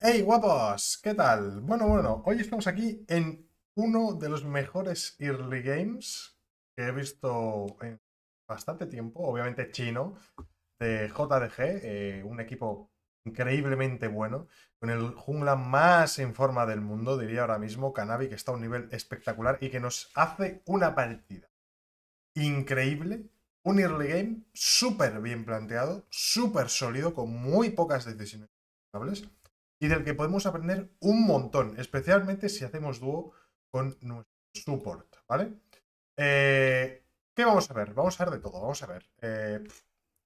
¡Hey guapos! ¿Qué tal? Bueno, bueno, hoy estamos aquí en uno de los mejores early games que he visto en bastante tiempo, obviamente chino, de JDG, eh, un equipo increíblemente bueno, con el jungla más en forma del mundo, diría ahora mismo, Canabi, que está a un nivel espectacular y que nos hace una partida increíble, un early game súper bien planteado, súper sólido, con muy pocas decisiones y del que podemos aprender un montón, especialmente si hacemos dúo con nuestro support, ¿vale? Eh, ¿Qué vamos a ver? Vamos a ver de todo, vamos a ver. Eh,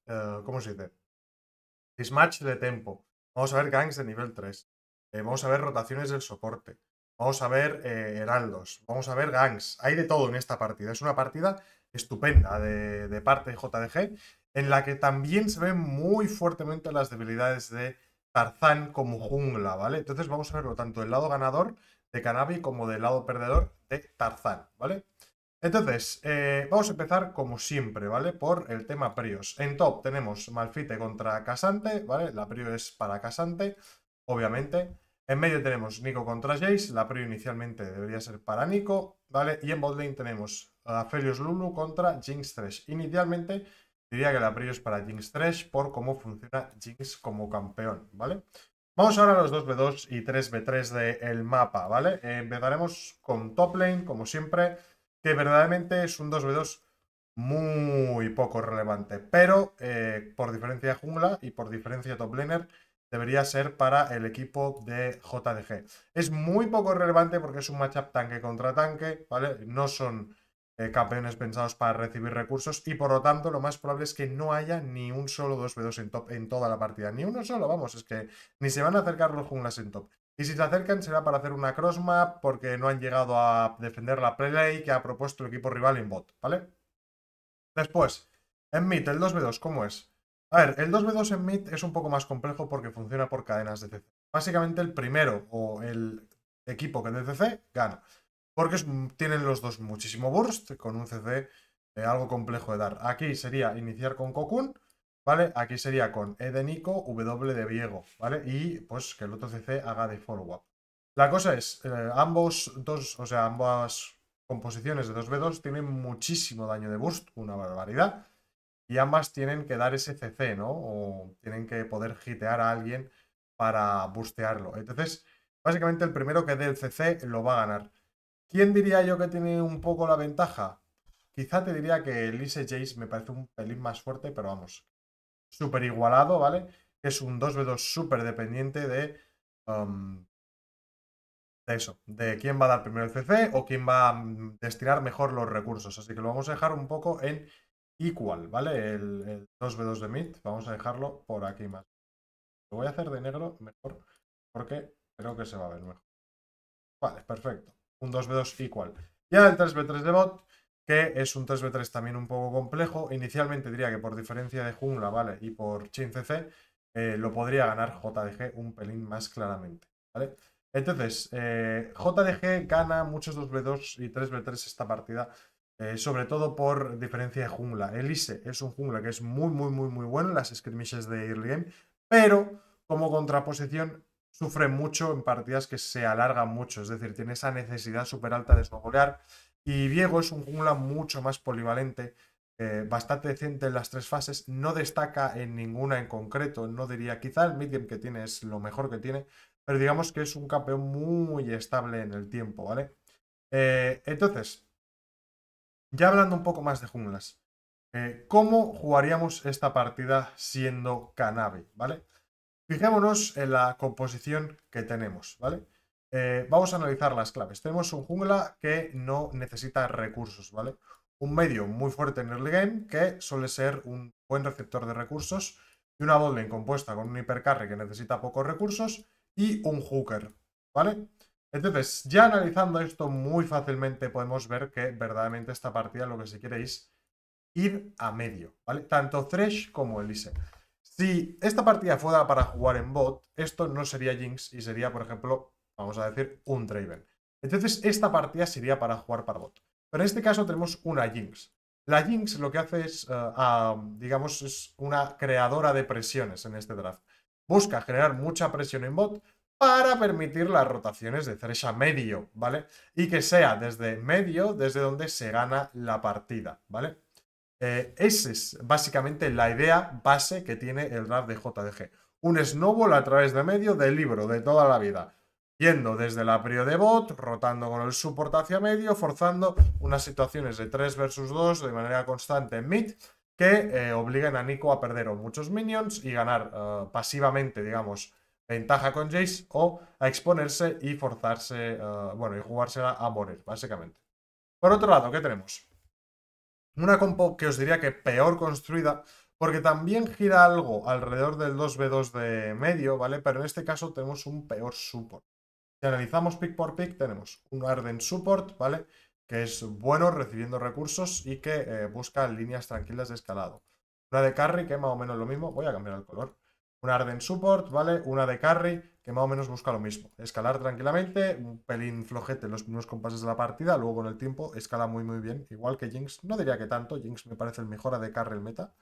eh, ¿Cómo se dice? Dismatch de tempo. Vamos a ver ganks de nivel 3. vamos a ver rotaciones del soporte. Vamos a ver heraldos. Vamos a ver ganks. Hay de todo en esta partida. Es una partida estupenda de, de parte de JDG en la que también se ven muy fuertemente las debilidades de Tarzán como jungla, ¿vale? Entonces vamos a verlo tanto del lado ganador de Canabi como del lado perdedor de Tarzán, ¿vale? Entonces, eh, vamos a empezar como siempre, ¿vale? Por el tema Prios. En top tenemos Malfite contra Casante, ¿vale? La Prio es para Casante, obviamente. En medio tenemos Nico contra Jace, la Prio inicialmente debería ser para Nico, ¿vale? Y en botlane tenemos a Lulu contra Jinx 3. Inicialmente Diría que el aprieto es para Jinx 3 por cómo funciona Jinx como campeón, ¿vale? Vamos ahora a los 2v2 y 3v3 del mapa, ¿vale? empezaremos con top lane, como siempre, que verdaderamente es un 2v2 muy poco relevante, pero eh, por diferencia de jungla y por diferencia top laner, debería ser para el equipo de JDG. Es muy poco relevante porque es un matchup tanque contra tanque, ¿vale? No son eh, campeones pensados para recibir recursos y por lo tanto lo más probable es que no haya ni un solo 2v2 en top en toda la partida, ni uno solo, vamos, es que ni se van a acercar los junglas en top. Y si se acercan será para hacer una crossmap porque no han llegado a defender la play que ha propuesto el equipo rival en bot, ¿vale? Después, en mid, el 2v2, ¿cómo es? A ver, el 2v2 en mid es un poco más complejo porque funciona por cadenas de CC. Básicamente el primero o el equipo que es de CC gana porque tienen los dos muchísimo burst con un CC eh, algo complejo de dar. Aquí sería iniciar con Cocoon, ¿vale? Aquí sería con E de Nico, W de Viego, ¿vale? Y pues que el otro CC haga de follow-up. La cosa es, eh, ambos dos, o sea, ambas composiciones de 2v2 tienen muchísimo daño de burst, una barbaridad, y ambas tienen que dar ese CC, ¿no? O tienen que poder hitear a alguien para bustearlo. Entonces, básicamente el primero que dé el CC lo va a ganar. ¿Quién diría yo que tiene un poco la ventaja? Quizá te diría que Elise Jace me parece un pelín más fuerte, pero vamos, súper igualado, ¿vale? Es un 2v2 súper dependiente de, um, de eso, de quién va a dar primero el CC o quién va a mm, destinar mejor los recursos. Así que lo vamos a dejar un poco en equal, ¿vale? El, el 2v2 de mid, vamos a dejarlo por aquí más. Lo voy a hacer de negro mejor porque creo que se va a ver mejor. Vale, perfecto un 2B2 igual Ya el 3B3 de bot, que es un 3B3 también un poco complejo. Inicialmente diría que por diferencia de jungla, ¿vale? Y por chin CC, eh, lo podría ganar JDG un pelín más claramente, ¿vale? Entonces, eh, JDG gana muchos 2 v 2 y 3B3 esta partida, eh, sobre todo por diferencia de jungla. Elise es un jungla que es muy, muy, muy, muy bueno en las skirmishes de early game, pero como contraposición sufre mucho en partidas que se alargan mucho, es decir, tiene esa necesidad súper alta de sobolear. Y Diego es un jungla mucho más polivalente, eh, bastante decente en las tres fases, no destaca en ninguna en concreto, no diría, quizá el medium que tiene es lo mejor que tiene, pero digamos que es un campeón muy estable en el tiempo, ¿vale? Eh, entonces, ya hablando un poco más de junglas, eh, ¿cómo jugaríamos esta partida siendo cannabis, ¿vale? Fijémonos en la composición que tenemos, ¿vale? Eh, vamos a analizar las claves. Tenemos un jungla que no necesita recursos, ¿vale? Un medio muy fuerte en early game que suele ser un buen receptor de recursos y una botlane compuesta con un hipercarry que necesita pocos recursos y un hooker, ¿vale? Entonces, ya analizando esto muy fácilmente podemos ver que verdaderamente esta partida lo que quiere es ir a medio, ¿vale? Tanto Thresh como Elise. Si esta partida fuera para jugar en bot, esto no sería Jinx y sería, por ejemplo, vamos a decir, un Draven. Entonces, esta partida sería para jugar para bot. Pero en este caso tenemos una Jinx. La Jinx lo que hace es, eh, digamos, es una creadora de presiones en este draft. Busca generar mucha presión en bot para permitir las rotaciones de Thresh a medio, ¿vale? Y que sea desde medio, desde donde se gana la partida, ¿vale? Eh, esa es básicamente la idea base que tiene el draft de JDG. Un snowball a través de medio del libro, de toda la vida. Yendo desde la prio de bot, rotando con el support hacia medio, forzando unas situaciones de 3 versus 2 de manera constante en mid, que obligan eh, obliguen a Nico a perder o muchos minions y ganar eh, pasivamente, digamos, ventaja con Jace o a exponerse y forzarse, bueno, y jugársela a morir, básicamente. Por otro lado, ¿qué tenemos? Una compo que os diría que peor construida, porque también gira algo alrededor del 2B2 de medio, ¿vale? Pero en este caso tenemos un peor support. Si analizamos pick por pick, tenemos un Arden Support, ¿vale? Que es bueno recibiendo recursos y que eh, busca líneas tranquilas de escalado. Una de carry, que es más o menos lo mismo. Voy a cambiar el color. Un Arden Support, ¿vale? Una de carry que más o menos busca lo mismo. Escalar tranquilamente, un pelín flojete en los primeros compases de la partida, luego con el tiempo escala muy muy bien, igual que Jinx, no diría que tanto, Jinx me parece el mejor de carry el meta,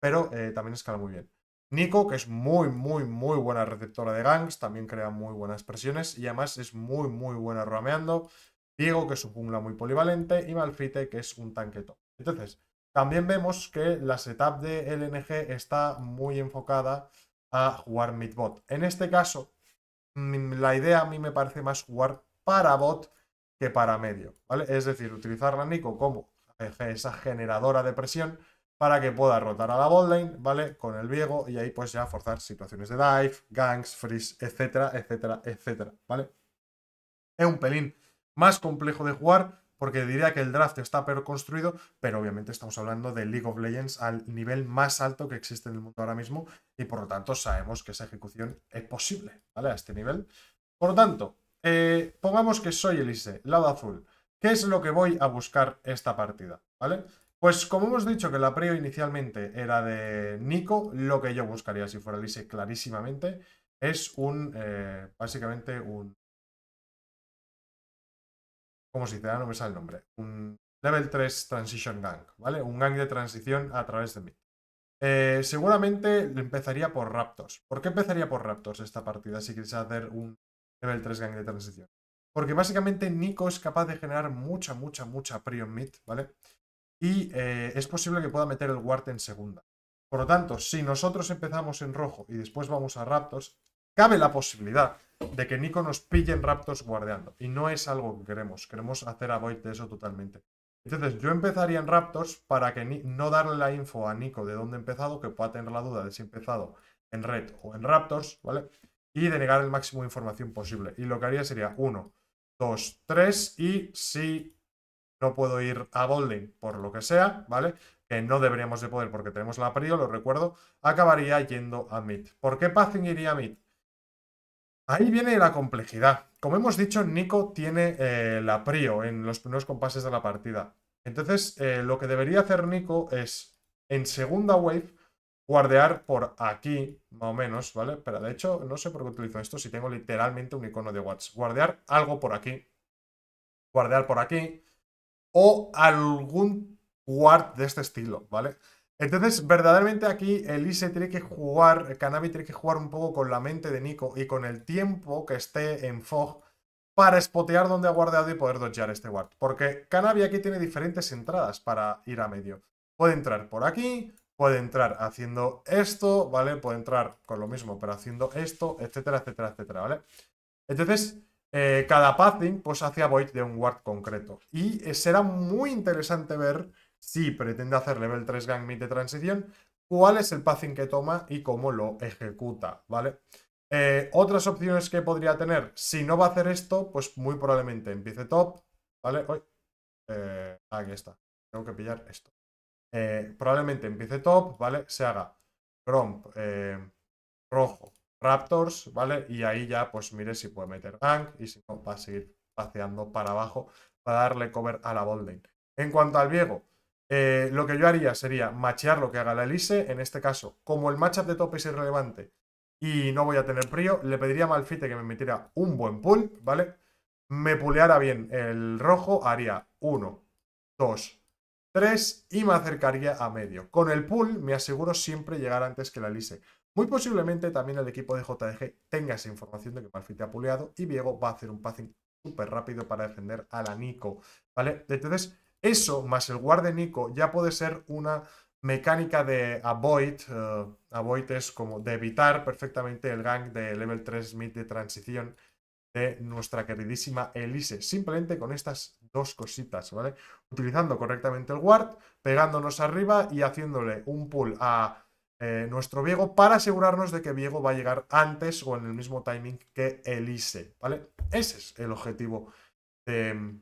pero eh, también escala muy bien. Nico, que es muy, muy, muy buena receptora de ganks, también crea muy buenas presiones y además es muy, muy buena rameando. Diego, que es un jungla muy polivalente, y Malfite, que es un tanqueto. Entonces, también vemos que la setup de LNG está muy enfocada a jugar bot. En este caso, la idea a mí me parece más jugar para bot que para medio, ¿vale? Es decir, utilizar la Nico como esa generadora de presión para que pueda rotar a la botlane, ¿vale? Con el viejo y ahí pues ya forzar situaciones de dive, ganks, freeze, etcétera, etcétera, etcétera, ¿vale? Es un pelín más complejo de jugar, porque diría que el draft está peor construido, pero obviamente estamos hablando de League of Legends al nivel más alto que existe en el mundo ahora mismo y por lo tanto sabemos que esa ejecución es posible, ¿vale? A este nivel. Por lo tanto, eh, pongamos que soy Elise, lado azul. ¿Qué es lo que voy a buscar esta partida? ¿Vale? Pues como hemos dicho que la prio inicialmente era de Nico, lo que yo buscaría si fuera Elise clarísimamente es un, eh, básicamente un como se dice? no me sale el nombre. Un Level 3 Transition Gang, ¿vale? Un gang de transición a través de mí. Eh, seguramente empezaría por Raptors. ¿Por qué empezaría por Raptors esta partida si quieres hacer un Level 3 gang de transición? Porque básicamente Nico es capaz de generar mucha, mucha, mucha prion mid, ¿vale? Y eh, es posible que pueda meter el ward en segunda. Por lo tanto, si nosotros empezamos en rojo y después vamos a Raptors, cabe la posibilidad de que Nico nos pille en Raptors guardeando. Y no es algo que queremos. Queremos hacer avoid de eso totalmente. Entonces, yo empezaría en Raptors para que no darle la info a Nico de dónde he empezado, que pueda tener la duda de si he empezado en Red o en Raptors, ¿vale? Y denegar el máximo de información posible. Y lo que haría sería 1, 2, 3 y si no puedo ir a Golden por lo que sea, ¿vale? Que no deberíamos de poder porque tenemos la prio, lo recuerdo, acabaría yendo a Mid. ¿Por qué Pacing iría a Mid? Ahí viene la complejidad. Como hemos dicho, Nico tiene eh, la prio en los primeros compases de la partida. Entonces, eh, lo que debería hacer Nico es, en segunda wave, guardear por aquí, más o menos, ¿vale? Pero de hecho, no sé por qué utilizo esto si tengo literalmente un icono de watts. Guardear algo por aquí. Guardear por aquí. O algún guard de este estilo, ¿vale? Entonces, verdaderamente aquí Elise tiene que jugar, Kanavi tiene que jugar un poco con la mente de Nico y con el tiempo que esté en Fog para spotear donde ha guardado y poder dodgear este ward. Porque Kanavi aquí tiene diferentes entradas para ir a medio. Puede entrar por aquí, puede entrar haciendo esto, ¿vale? Puede entrar con lo mismo, pero haciendo esto, etcétera, etcétera, etcétera, ¿vale? Entonces, eh, cada pathing pues hacia void de un ward concreto. Y eh, será muy interesante ver si pretende hacer level 3 gang mid de transición, cuál es el pathing que toma y cómo lo ejecuta, ¿vale? Eh, otras opciones que podría tener, si no va a hacer esto, pues muy probablemente empiece top, ¿vale? Eh, aquí está, tengo que pillar esto. Eh, probablemente empiece top, ¿vale? Se haga Gromp, rojo, Raptors, ¿vale? Y ahí ya pues mire si puede meter gank. y si no va a seguir paseando para abajo para darle cover a la Bolden. En cuanto al Viego, eh, lo que yo haría sería machear lo que haga la Elise. En este caso, como el matchup de top es irrelevante y no voy a tener prio, le pediría a Malfite que me metiera un buen pull, ¿vale? Me puleara bien el rojo, haría 1, 2, 3 y me acercaría a medio. Con el pull me aseguro siempre llegar antes que la Elise. Muy posiblemente también el equipo de JDG tenga esa información de que Malfite ha puleado y Diego va a hacer un passing súper rápido para defender a la Nico, ¿vale? Entonces, eso, más el de Nico ya puede ser una mecánica de avoid. Eh, avoid es como de evitar perfectamente el gank de level 3 mid de transición de nuestra queridísima Elise. Simplemente con estas dos cositas, ¿vale? Utilizando correctamente el ward, pegándonos arriba y haciéndole un pull a eh, nuestro Viego para asegurarnos de que Viego va a llegar antes o en el mismo timing que Elise, ¿vale? Ese es el objetivo de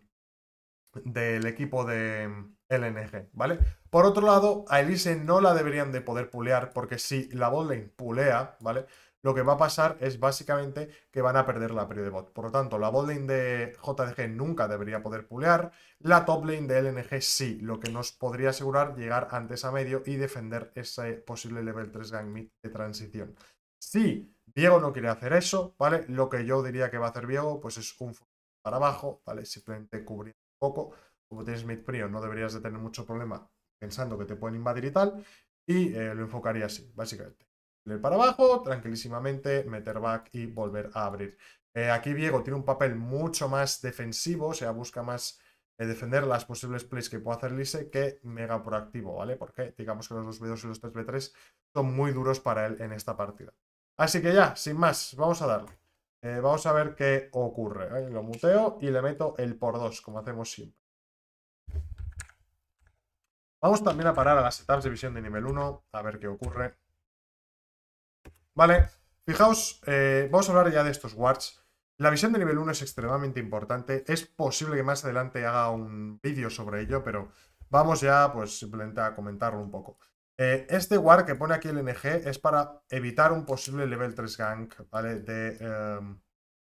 del equipo de mm, LNG, ¿vale? Por otro lado, a Elise no la deberían de poder pulear, porque si la botlane pulea, ¿vale? Lo que va a pasar es básicamente que van a perder la de bot. Por lo tanto, la botlane de JDG nunca debería poder pulear, la top lane de LNG sí, lo que nos podría asegurar llegar antes a medio y defender ese posible level 3 gang mid de transición. Si Diego no quiere hacer eso, ¿vale? Lo que yo diría que va a hacer Diego, pues es un para abajo, ¿vale? Simplemente cubrir poco, como tienes mid Prio, no deberías de tener mucho problema pensando que te pueden invadir y tal, y eh, lo enfocaría así, básicamente. Ir para abajo, tranquilísimamente, meter back y volver a abrir. Eh, aquí Diego tiene un papel mucho más defensivo, o sea, busca más eh, defender las posibles plays que puede hacer Lise que mega proactivo, ¿vale? Porque digamos que los 2v2 y los 3v3 son muy duros para él en esta partida. Así que ya, sin más, vamos a darle. Eh, vamos a ver qué ocurre. ¿eh? lo muteo y le meto el por 2, como hacemos siempre. Vamos también a parar a las setups de visión de nivel 1, a ver qué ocurre. Vale, fijaos, eh, vamos a hablar ya de estos wards. La visión de nivel 1 es extremadamente importante. Es posible que más adelante haga un vídeo sobre ello, pero vamos ya pues simplemente a comentarlo un poco. Eh, este war que pone aquí el NG es para evitar un posible level 3 gank, De,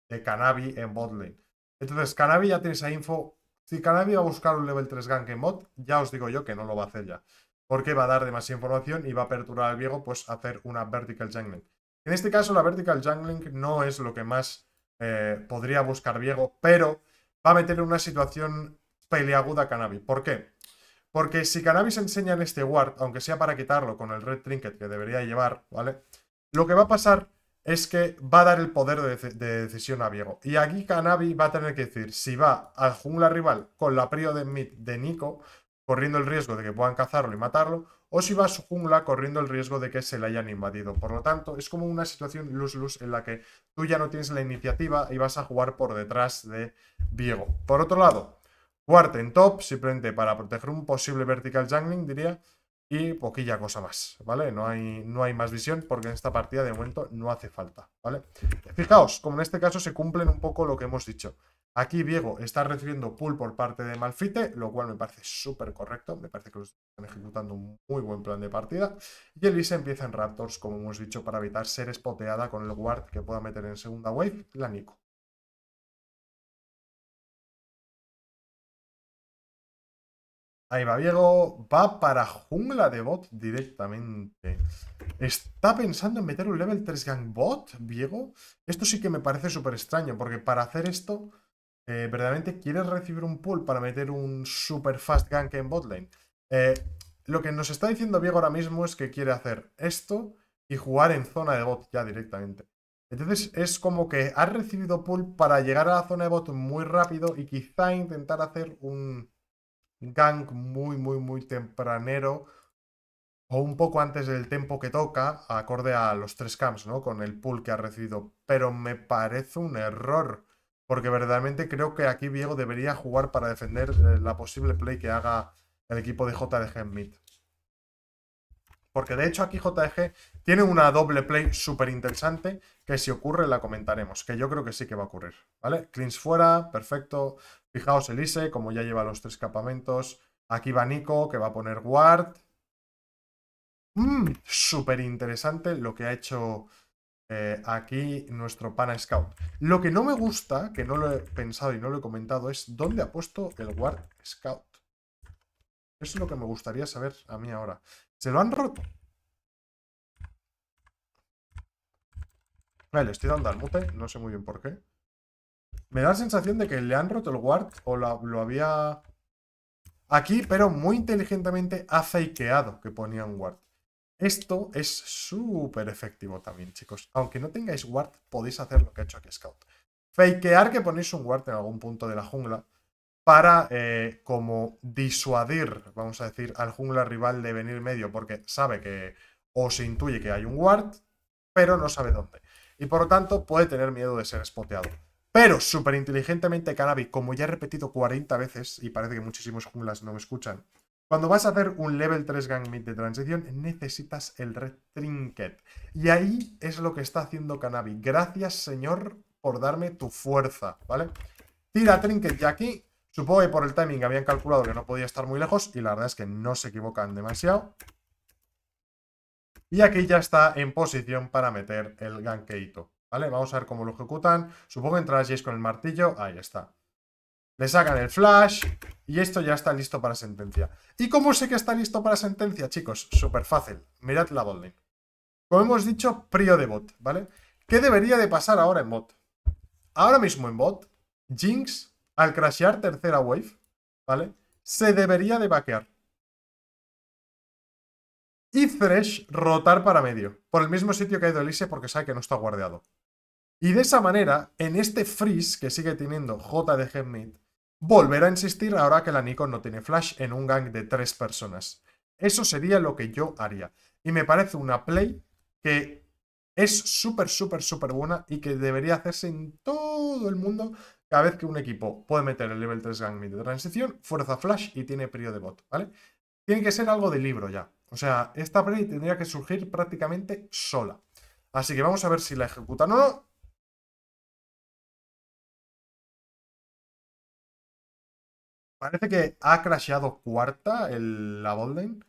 eh, en botlane. Entonces, cannabis ya tiene esa info. Si Canabi va a buscar un level 3 gank en bot, ya os digo yo que no lo va a hacer ya. Porque va a dar demasiada información y va a perturbar al Viego pues hacer una vertical jungling. En este caso, la vertical jungling no es lo que más eh, podría buscar Viego, pero va a meter en una situación peleaguda a ¿Por qué? Porque si Cannabis enseña en este ward, aunque sea para quitarlo con el Red Trinket que debería llevar, ¿vale? Lo que va a pasar es que va a dar el poder de, decisión a Viego. Y aquí Cannabis va a tener que decir si va a jungla rival con la prio de de Nico, corriendo el riesgo de que puedan cazarlo y matarlo, o si va a su jungla corriendo el riesgo de que se le hayan invadido. Por lo tanto, es como una situación luz-luz en la que tú ya no tienes la iniciativa y vas a jugar por detrás de Viego. Por otro lado, Guard en top, simplemente para proteger un posible vertical jungling, diría. Y poquilla cosa más, ¿vale? No hay, no hay más visión porque en esta partida de momento no hace falta, ¿vale? Fijaos, como en este caso se cumplen un poco lo que hemos dicho. Aquí Diego está recibiendo pull por parte de Malfite, lo cual me parece súper correcto. Me parece que están ejecutando un muy buen plan de partida. Y Elise empieza en Raptors, como hemos dicho, para evitar ser espoteada con el guard que pueda meter en segunda wave la Nico. Ahí va Diego, va para jungla de bot directamente. ¿Está pensando en meter un level 3 gank bot, Diego? Esto sí que me parece súper extraño, porque para hacer esto, eh, verdaderamente quieres recibir un pull para meter un super fast gank en botlane. Eh, lo que nos está diciendo Diego ahora mismo es que quiere hacer esto y jugar en zona de bot ya directamente. Entonces es como que has recibido pull para llegar a la zona de bot muy rápido y quizá intentar hacer un gank muy, muy, muy tempranero o un poco antes del tempo que toca, acorde a los tres camps, ¿no? Con el pull que ha recibido. Pero me parece un error, porque verdaderamente creo que aquí Diego debería jugar para defender eh, la posible play que haga el equipo de JDG en mid. Porque de hecho aquí JDG tiene una doble play súper interesante que si ocurre la comentaremos, que yo creo que sí que va a ocurrir, ¿vale? Cleans fuera, perfecto. Fijaos, Elise, como ya lleva los tres campamentos. Aquí va Nico, que va a poner guard. Mmm, Súper interesante lo que ha hecho eh, aquí nuestro pana scout. Lo que no me gusta, que no lo he pensado y no lo he comentado, es dónde ha puesto el guard scout. Eso es lo que me gustaría saber a mí ahora. ¿Se lo han roto? Vale, estoy dando al mute, no sé muy bien por qué. Me da la sensación de que le han roto el ward o lo, había... Aquí, pero muy inteligentemente ha fakeado que ponía un ward. Esto es súper efectivo también, chicos. Aunque no tengáis ward, podéis hacer lo que ha hecho aquí Scout. Fakear que ponéis un ward en algún punto de la jungla para eh, como disuadir, vamos a decir, al jungla rival de venir medio porque sabe que o se intuye que hay un ward, pero no sabe dónde. Y por lo tanto puede tener miedo de ser spoteado. Pero súper inteligentemente, Canabi, como ya he repetido 40 veces, y parece que muchísimos junglas no me escuchan, cuando vas a hacer un level 3 gang mid de transición, necesitas el red trinket. Y ahí es lo que está haciendo Canabi. Gracias, señor, por darme tu fuerza, ¿vale? Tira trinket ya aquí. Supongo que por el timing habían calculado que no podía estar muy lejos y la verdad es que no se equivocan demasiado. Y aquí ya está en posición para meter el gankeito. ¿Vale? Vamos a ver cómo lo ejecutan. Supongo que entrará Jace con el martillo. Ahí está. Le sacan el flash y esto ya está listo para sentencia. ¿Y cómo sé que está listo para sentencia, chicos? Súper fácil. Mirad la botlane. Como hemos dicho, prio de bot, ¿vale? ¿Qué debería de pasar ahora en bot? Ahora mismo en bot, Jinx, al crashear tercera wave, ¿vale? Se debería de vaquear. Y Thresh rotar para medio, por el mismo sitio que ha ido Elise porque sabe que no está guardeado. Y de esa manera, en este freeze que sigue teniendo de headmate, volver a insistir ahora que la Nikon no tiene flash en un gang de tres personas. Eso sería lo que yo haría. Y me parece una play que es súper, súper, súper buena y que debería hacerse en todo el mundo cada vez que un equipo puede meter el level 3 gang mid de transición, fuerza flash y tiene periodo de bot, ¿vale? Tiene que ser algo de libro ya. O sea, esta play tendría que surgir prácticamente sola. Así que vamos a ver si la ejecuta o no. Parece que ha crasheado cuarta el, la Bolden.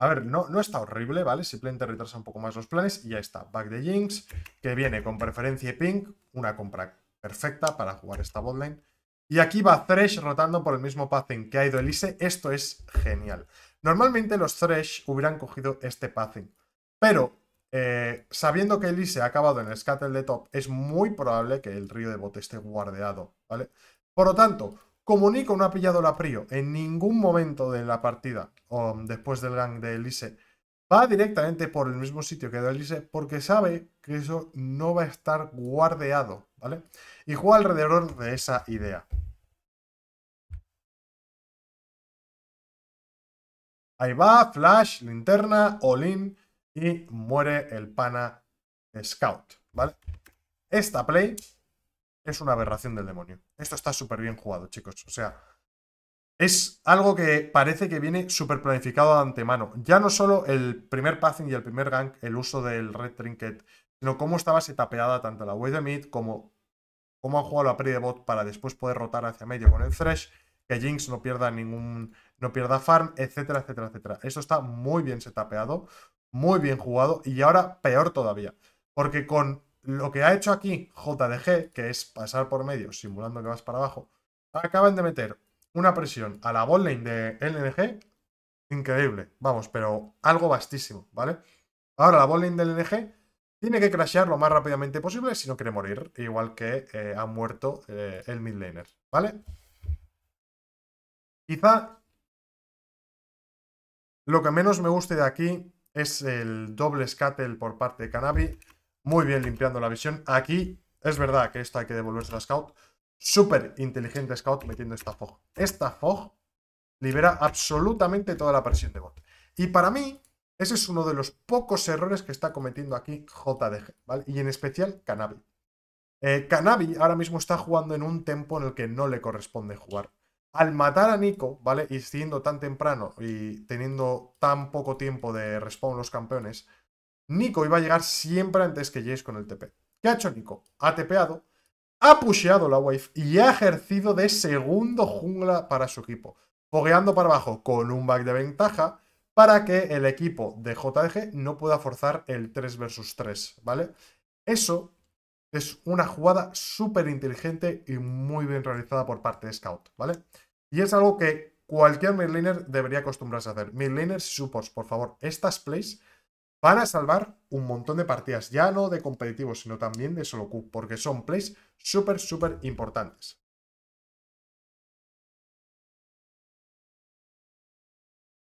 A ver, no, no está horrible, ¿vale? Simplemente retrasa un poco más los planes y ya está. Back de Jinx, que viene con preferencia y Pink. Una compra perfecta para jugar esta botlane. Y aquí va Thresh rotando por el mismo path que ha ido Elise. Esto es genial. Normalmente los Thresh hubieran cogido este pathing. Pero eh, sabiendo que Elise ha acabado en el Scuttle de top, es muy probable que el río de bote esté guardeado, ¿vale? Por lo tanto, Comunico no ha pillado la Prio en ningún momento de la partida o después del gang de Elise. Va directamente por el mismo sitio que de Elise porque sabe que eso no va a estar guardeado, ¿vale? Y juega alrededor de esa idea. Ahí va, flash, linterna, all y muere el pana scout, ¿vale? Esta play es una aberración del demonio. Esto está súper bien jugado, chicos. O sea, es algo que parece que viene súper planificado de antemano. Ya no solo el primer passing y el primer gank, el uso del red trinket, sino cómo estaba setapeada tanto la way de mid como cómo han jugado la pre de bot para después poder rotar hacia medio con el thresh, que Jinx no pierda ningún, no pierda farm, etcétera, etcétera, etcétera. Esto está muy bien setapeado, muy bien jugado y ahora peor todavía, porque con lo que ha hecho aquí JDG, que es pasar por medio simulando que vas para abajo, acaban de meter una presión a la botlane de LNG increíble. Vamos, pero algo vastísimo, ¿vale? Ahora la botlane de LNG tiene que crashear lo más rápidamente posible si no quiere morir, igual que eh, ha muerto eh, el midlaner, ¿vale? Quizá lo que menos me guste de aquí es el doble scuttle por parte de Canabi muy bien limpiando la visión. Aquí es verdad que esto hay que devolverse a Scout. Súper inteligente Scout metiendo esta fog. Esta fog libera absolutamente toda la presión de bot. Y para mí, ese es uno de los pocos errores que está cometiendo aquí JDG, ¿vale? Y en especial Canabi. Eh, ahora mismo está jugando en un tempo en el que no le corresponde jugar. Al matar a Nico, ¿vale? Y siendo tan temprano y teniendo tan poco tiempo de respawn los campeones, Nico iba a llegar siempre antes que Jayce con el TP. ¿Qué ha hecho Nico? Ha tepeado, ha pusheado la wave y ha ejercido de segundo jungla para su equipo, fogueando para abajo con un back de ventaja para que el equipo de JDG no pueda forzar el 3 versus 3, ¿vale? Eso es una jugada súper inteligente y muy bien realizada por parte de Scout, ¿vale? Y es algo que cualquier midlaner debería acostumbrarse a hacer. Midlaners y supports, por favor, estas plays van a salvar un montón de partidas, ya no de competitivos, sino también de solo Q, porque son plays súper, súper importantes.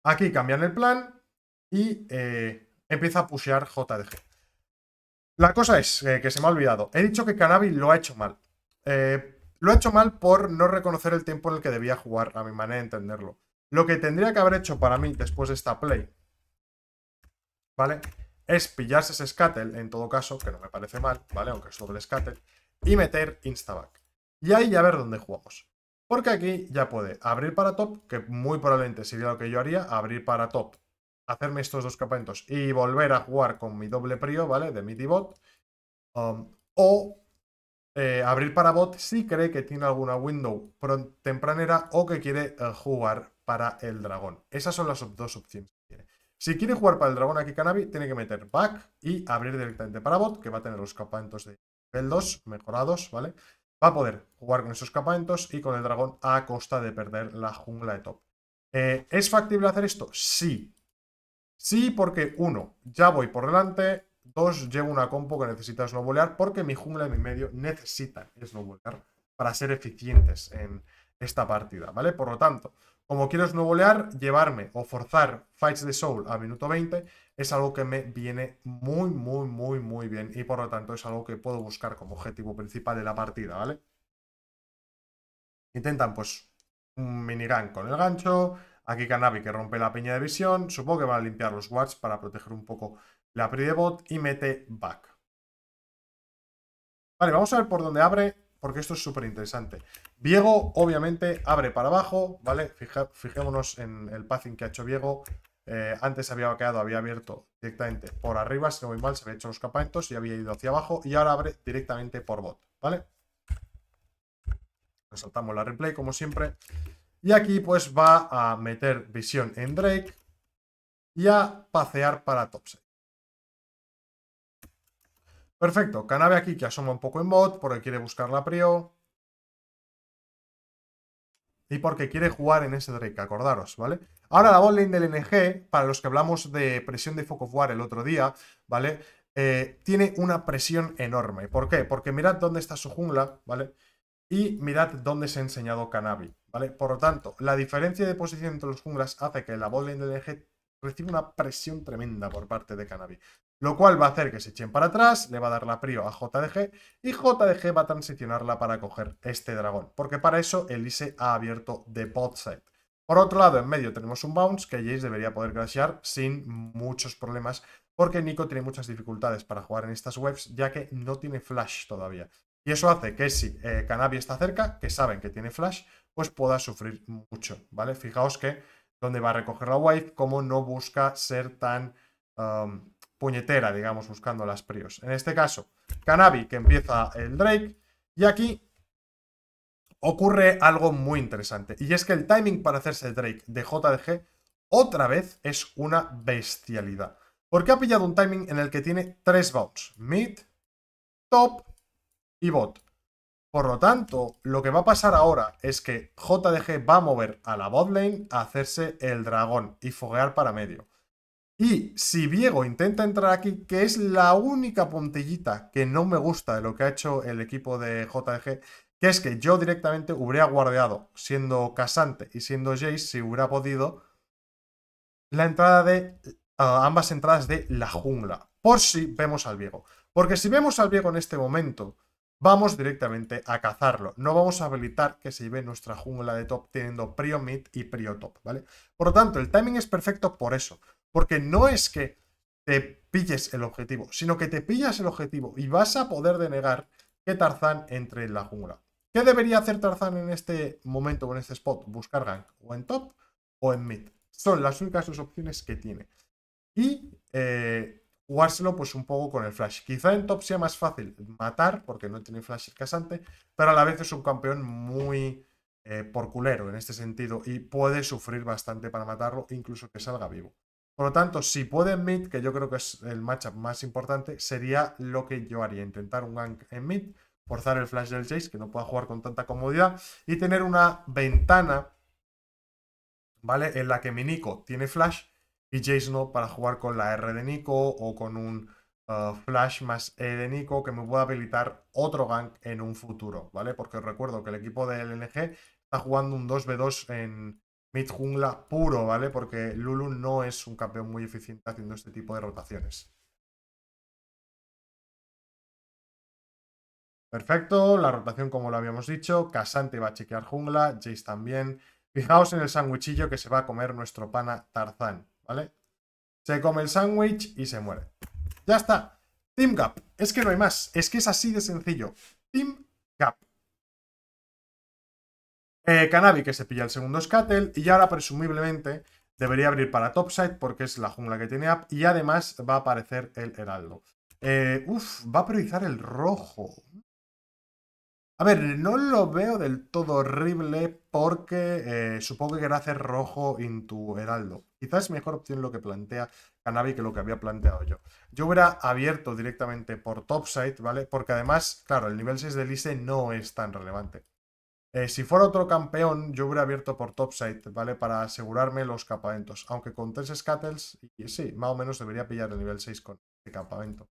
Aquí cambian el plan y eh, empieza a pushear JDG. La cosa es eh, que se me ha olvidado. He dicho que Canavi lo ha hecho mal. Eh, lo ha hecho mal por no reconocer el tiempo en el que debía jugar, a mi manera de entenderlo. Lo que tendría que haber hecho para mí después de esta play ¿vale? Es pillarse ese Scuttle en todo caso, que no me parece mal, ¿vale? Aunque es doble Scuttle, y meter instaback. Y ahí ya ver dónde jugamos. Porque aquí ya puede abrir para top, que muy probablemente sería lo que yo haría, abrir para top, hacerme estos dos capamentos y volver a jugar con mi doble prio, ¿vale? De mi bot. Um, o eh, abrir para bot si cree que tiene alguna window tempranera o que quiere eh, jugar para el dragón. Esas son las dos opciones. Si quiere jugar para el dragón aquí Canabi, tiene que meter back y abrir directamente para bot, que va a tener los campamentos de nivel 2 mejorados, ¿vale? Va a poder jugar con esos campamentos y con el dragón a costa de perder la jungla de top. Eh, ¿Es factible hacer esto? Sí. Sí, porque uno, ya voy por delante. Dos, llevo una compo que necesita snowballear porque mi jungla y mi medio necesitan snowballear para ser eficientes en esta partida, ¿vale? Por lo tanto, como quiero snowbolear, llevarme o forzar Fights de Soul a minuto 20 es algo que me viene muy, muy, muy, muy bien y por lo tanto es algo que puedo buscar como objetivo principal de la partida, ¿vale? Intentan pues un minigun con el gancho, aquí Canabi que rompe la piña de visión, supongo que va a limpiar los wards para proteger un poco la pre de bot y mete back. Vale, vamos a ver por dónde abre porque esto es súper interesante. Viego, obviamente, abre para abajo, ¿vale? fijémonos en el pathing que ha hecho Viego. Eh, antes había quedado, había abierto directamente por arriba, si no voy mal, se había hecho los campamentos y había ido hacia abajo y ahora abre directamente por bot, ¿vale? Resaltamos la replay, como siempre. Y aquí, pues, va a meter visión en Drake y a pasear para topside. Perfecto, Canabe aquí que asoma un poco en bot porque quiere buscar la prio. Y porque quiere jugar en ese Drake, acordaros, ¿vale? Ahora la botlane del NG, para los que hablamos de presión de Foco War el otro día, ¿vale? Eh, tiene una presión enorme. ¿Por qué? Porque mirad dónde está su jungla, ¿vale? Y mirad dónde se ha enseñado Canabi, ¿vale? Por lo tanto, la diferencia de posición entre los junglas hace que la botlane del NG reciba una presión tremenda por parte de Canabi lo cual va a hacer que se echen para atrás, le va a dar la prio a JDG y JDG va a transicionarla para coger este dragón, porque para eso Elise ha abierto The bot set. Por otro lado, en medio tenemos un bounce que Jace debería poder crashear sin muchos problemas, porque Nico tiene muchas dificultades para jugar en estas webs, ya que no tiene flash todavía. Y eso hace que si eh, está cerca, que saben que tiene flash, pues pueda sufrir mucho, ¿vale? Fijaos que donde va a recoger la wave, como no busca ser tan... Um, puñetera, digamos, buscando las prios. En este caso, Canabi, que empieza el Drake, y aquí ocurre algo muy interesante, y es que el timing para hacerse el Drake de JDG otra vez es una bestialidad, porque ha pillado un timing en el que tiene tres bots. mid, top y bot. Por lo tanto, lo que va a pasar ahora es que JDG va a mover a la botlane lane a hacerse el dragón y foguear para medio. Y si Viego intenta entrar aquí, que es la única puntillita que no me gusta de lo que ha hecho el equipo de JG, que es que yo directamente hubiera guardado, siendo Casante y siendo Jace, si hubiera podido, la entrada de ah, ambas entradas de la jungla, por si vemos al Viego. Porque si vemos al Viego en este momento, vamos directamente a cazarlo. No vamos a habilitar que se lleve nuestra jungla de top teniendo prio mid y prio top, ¿vale? Por lo tanto, el timing es perfecto por eso. Porque no es que te pilles el objetivo, sino que te pillas el objetivo y vas a poder denegar que Tarzán entre en la jungla. ¿Qué debería hacer Tarzán en este momento o en este spot? Buscar gank o en top o en mid. Son las únicas dos opciones que tiene. Y eh, jugárselo pues un poco con el flash. Quizá en top sea más fácil matar porque no tiene flash casante, pero a la vez es un campeón muy eh, por culero en este sentido y puede sufrir bastante para matarlo, incluso que salga vivo. Por lo tanto, si en mid, que yo creo que es el matchup más importante, sería lo que yo haría, intentar un gank en mid, forzar el flash del Jace, que no pueda jugar con tanta comodidad, y tener una ventana, ¿vale? En la que mi Nico tiene flash y Jace no, para jugar con la R de Nico o con un eh, flash más E de Nico que me pueda habilitar otro gank en un futuro, ¿vale? Porque os recuerdo que el equipo del LNG está jugando un 2v2 en, mid jungla puro, ¿vale? Porque Lulu no es un campeón muy eficiente haciendo este tipo de rotaciones. Perfecto, la rotación como lo habíamos dicho, Casante va a chequear jungla, Jace también. Fijaos en el sándwichillo que se va a comer nuestro pana Tarzán, ¿vale? Se come el sándwich y se muere. ¡Ya está! Team Gap, es que no hay más, es que es así de sencillo. Team Gap. Eh, Canabi que se pilla el segundo Scuttle y ahora presumiblemente debería abrir para Topside porque es la jungla que tiene App, y además va a aparecer el Heraldo. Eh, uf, va a priorizar el rojo. A ver, no lo veo del todo horrible porque eh, supongo que querrá hacer rojo en tu Heraldo. Quizás mejor opción lo que plantea Canabi que lo que había planteado yo. Yo hubiera abierto directamente por Topside, ¿vale? Porque además, claro, el nivel 6 de Elise no es tan relevante. Eh, si fuera otro campeón, yo hubiera abierto por topside, ¿vale? Para asegurarme los campamentos. Aunque con tres scattles, y sí, más o menos debería pillar el nivel 6 con este campamento.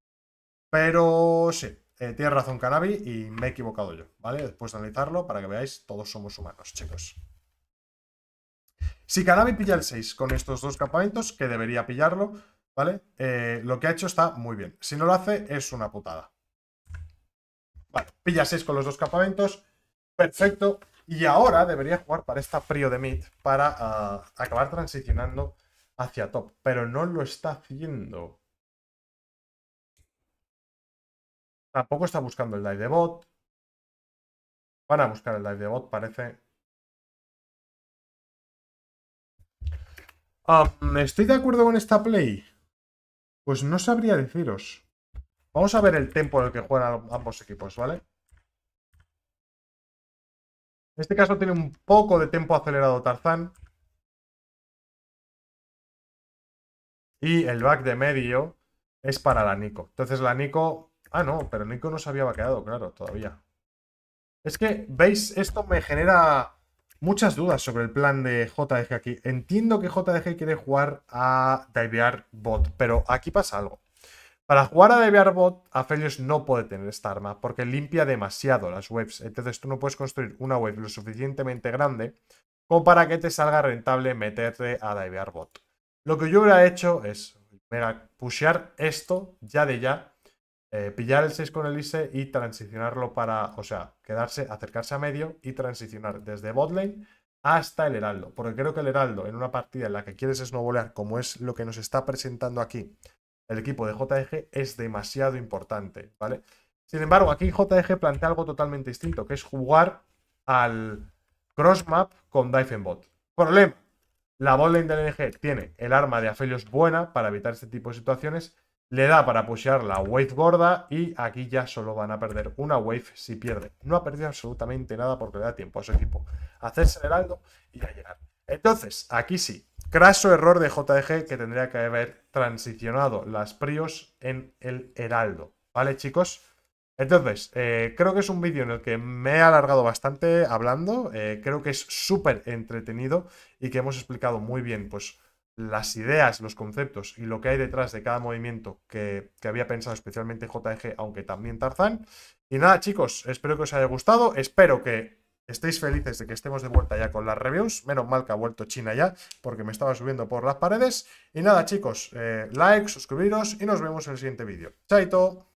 Pero sí, eh, tienes razón Canavi y me he equivocado yo, ¿vale? Después de analizarlo, para que veáis, todos somos humanos, chicos. Si Canavi pilla el 6 con estos dos campamentos, que debería pillarlo, ¿vale? Eh, lo que ha hecho está muy bien. Si no lo hace, es una putada. Vale, pilla 6 con los dos campamentos Perfecto. Y ahora debería jugar para esta Prio de Mid para ah, acabar transicionando hacia top. Pero no lo está haciendo. Tampoco está buscando el dive de bot. Van a buscar el dive de bot, parece. Um, ¿Estoy de acuerdo con esta play? Pues no sabría deciros. Vamos a ver el tempo en el que juegan ambos equipos, ¿vale? En este caso tiene un poco de tiempo acelerado Tarzán. Y el back de medio es para la Nico. Entonces la Nico... Ah, no, pero Nico no se había vaqueado, claro, todavía. Es que, ¿veis? Esto me genera muchas dudas sobre el plan de JDG aquí. Entiendo que JDG quiere jugar a divear bot, pero aquí pasa algo. Para jugar a Bot, Aphelios no puede tener esta arma porque limpia demasiado las webs. Entonces tú no puedes construir una web lo suficientemente grande como para que te salga rentable meterte a Bot. Lo que yo hubiera hecho es venga, pushear esto ya de ya, eh, pillar el 6 con el y transicionarlo para, o sea, quedarse, acercarse a medio y transicionar desde botlane hasta el heraldo. Porque creo que el heraldo en una partida en la que quieres snowbolear, como es lo que nos está presentando aquí, el equipo de JG e es demasiado importante, ¿vale? Sin embargo, aquí JG e plantea algo totalmente distinto, que es jugar al crossmap con Dive Bot. Problema. La lane del ng tiene el arma de Aphelios buena para evitar este tipo de situaciones. Le da para pushear la wave gorda y aquí ya solo van a perder una wave si pierde. No ha perdido absolutamente nada porque le da tiempo a su equipo a hacerse el heraldo y a llegar. Entonces, aquí sí, craso error de JDG que tendría que haber transicionado las prios en el heraldo, ¿vale chicos? Entonces, eh, creo que es un vídeo en el que me he alargado bastante hablando, eh, creo que es súper entretenido y que hemos explicado muy bien, pues, las ideas, los conceptos y lo que hay detrás de cada movimiento que, había pensado especialmente JG, aunque también Tarzán. Y nada, chicos, espero que os haya gustado, espero que estéis felices de que estemos de vuelta ya con las reviews. Menos mal que ha vuelto China ya, porque me estaba subiendo por las paredes. Y nada, chicos, eh, like, suscribiros y nos vemos en el siguiente vídeo. Chaito.